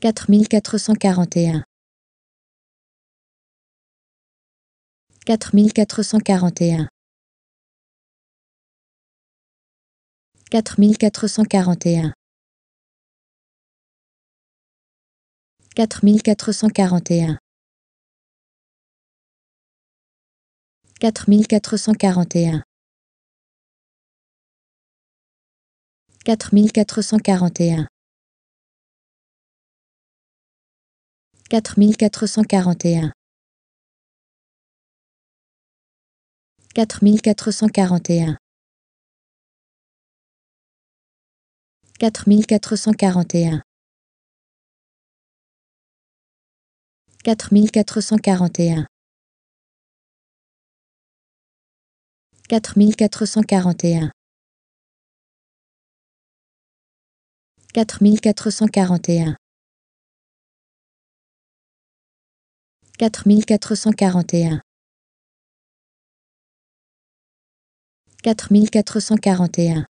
4441 4441 4441 4441 4441 4441 4441 4441 4441 4441 4441 4441 4441 4441